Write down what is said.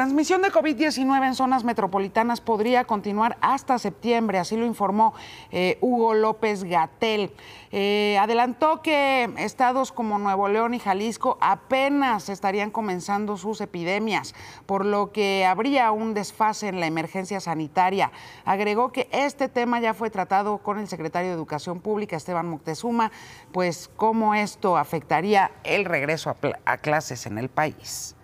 La transmisión de COVID-19 en zonas metropolitanas podría continuar hasta septiembre, así lo informó eh, Hugo López Gatel. Eh, adelantó que estados como Nuevo León y Jalisco apenas estarían comenzando sus epidemias, por lo que habría un desfase en la emergencia sanitaria. Agregó que este tema ya fue tratado con el secretario de Educación Pública, Esteban Moctezuma, pues cómo esto afectaría el regreso a clases en el país.